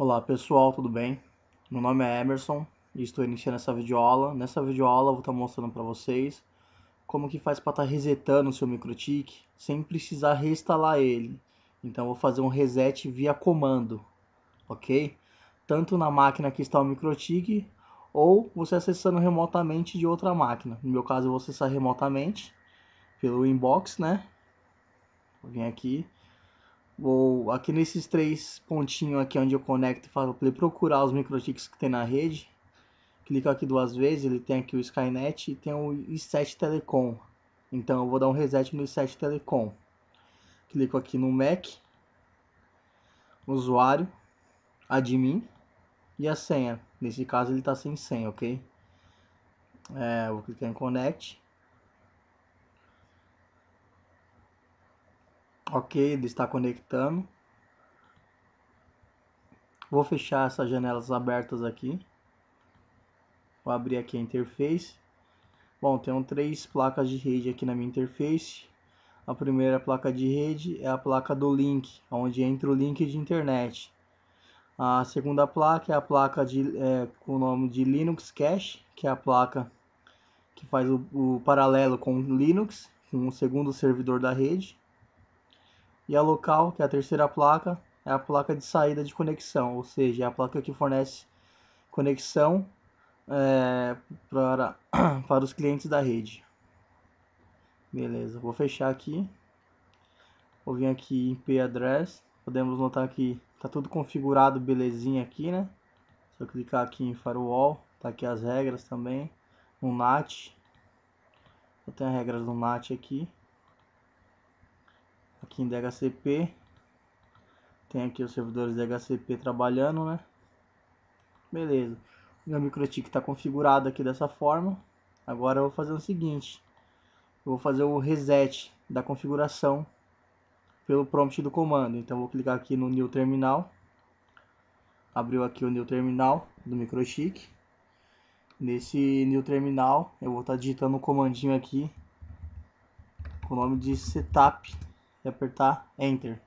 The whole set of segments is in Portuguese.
Olá pessoal, tudo bem? Meu nome é Emerson e estou iniciando essa videoaula. Nessa videoaula eu vou estar mostrando para vocês como que faz para estar tá resetando o seu MikroTik sem precisar reinstalar ele. Então vou fazer um reset via comando, ok? Tanto na máquina que está o MikroTik ou você acessando remotamente de outra máquina. No meu caso eu vou acessar remotamente pelo inbox, né? Vou vir aqui Vou aqui nesses três pontinhos aqui onde eu conecto, falo para ele procurar os microchips que tem na rede. Clico aqui duas vezes, ele tem aqui o Skynet e tem o i7 Telecom. Então eu vou dar um reset no i7 Telecom. Clico aqui no Mac, usuário, admin e a senha. Nesse caso ele está sem senha, ok? É, vou clicar em connect. Ok, ele está conectando. Vou fechar essas janelas abertas aqui. Vou abrir aqui a interface. Bom, tenho três placas de rede aqui na minha interface. A primeira placa de rede é a placa do link, onde entra o link de internet. A segunda placa é a placa de, é, com o nome de Linux Cache, que é a placa que faz o, o paralelo com o Linux, com o segundo servidor da rede. E a local, que é a terceira placa, é a placa de saída de conexão, ou seja, é a placa que fornece conexão é, para, para os clientes da rede. Beleza, vou fechar aqui. Vou vir aqui em IP address. Podemos notar que tá tudo configurado belezinha aqui, né? Se eu clicar aqui em firewall, tá aqui as regras também. No NAT. Eu tenho as regras do NAT aqui aqui em DHCP. Tem aqui os servidores DHCP trabalhando, né? Beleza. Meu MicroTik está configurado aqui dessa forma. Agora eu vou fazer o seguinte. Eu vou fazer o reset da configuração pelo prompt do comando. Então vou clicar aqui no New Terminal. Abriu aqui o New Terminal do microchip. Nesse New Terminal eu vou estar tá digitando um comandinho aqui com o nome de setup apertar Enter.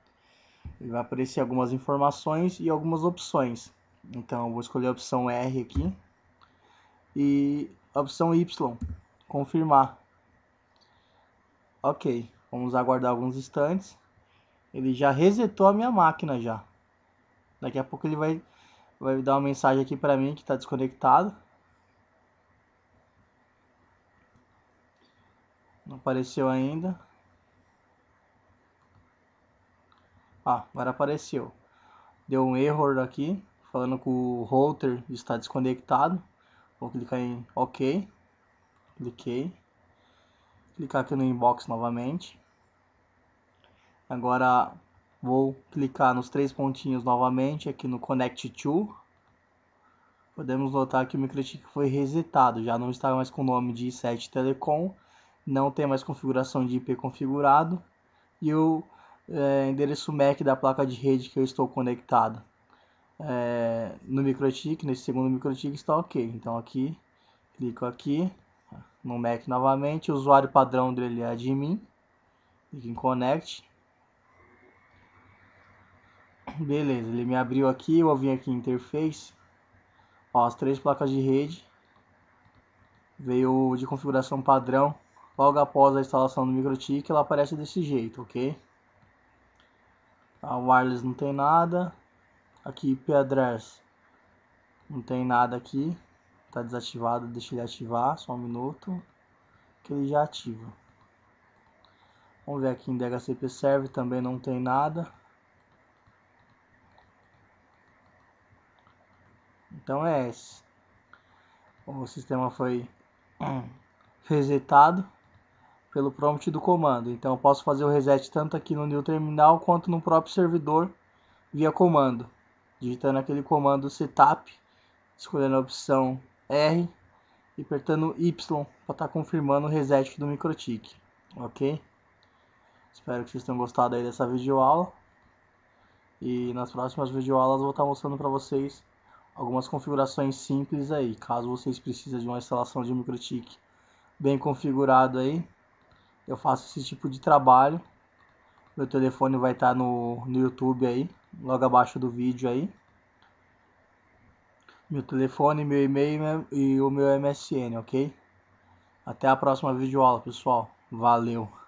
Ele vai aparecer algumas informações e algumas opções. Então vou escolher a opção R aqui e a opção Y, confirmar. Ok, vamos aguardar alguns instantes. Ele já resetou a minha máquina já. Daqui a pouco ele vai, vai dar uma mensagem aqui para mim que está desconectado. Não apareceu ainda. Ah, agora apareceu. Deu um erro aqui, falando que o router está desconectado. Vou clicar em OK. Cliquei. Clicar aqui no inbox novamente. Agora vou clicar nos três pontinhos novamente aqui no Connect to. Podemos notar que o Microtik foi resetado, já não está mais com o nome de i7 Telecom, não tem mais configuração de IP configurado e o é, endereço MAC da placa de rede que eu estou conectado. É, no MicroTik, nesse segundo MicroTik está ok. Então aqui, clico aqui no Mac novamente, o usuário padrão dele é admin, clico em Connect. Beleza, ele me abriu aqui, eu vim aqui em Interface, ó, as três placas de rede, veio de configuração padrão, logo após a instalação do MicroTik, ela aparece desse jeito, ok? A wireless não tem nada. Aqui IP address Não tem nada aqui. Tá desativado, deixa ele ativar, só um minuto. Que ele já ativa. Vamos ver aqui em DHCP serve também não tem nada. Então é esse. O sistema foi resetado pelo prompt do comando. Então eu posso fazer o reset tanto aqui no new terminal quanto no próprio servidor via comando. Digitando aquele comando setup, escolhendo a opção R e apertando Y para estar tá confirmando o reset do MikroTik, ok? Espero que vocês tenham gostado aí dessa videoaula. E nas próximas videoaulas eu vou estar tá mostrando para vocês algumas configurações simples aí, caso vocês precisem de uma instalação de MikroTik bem configurado aí, eu faço esse tipo de trabalho. Meu telefone vai estar tá no, no YouTube aí, logo abaixo do vídeo aí. Meu telefone, meu e-mail e o meu MSN, ok? Até a próxima videoaula, pessoal. Valeu!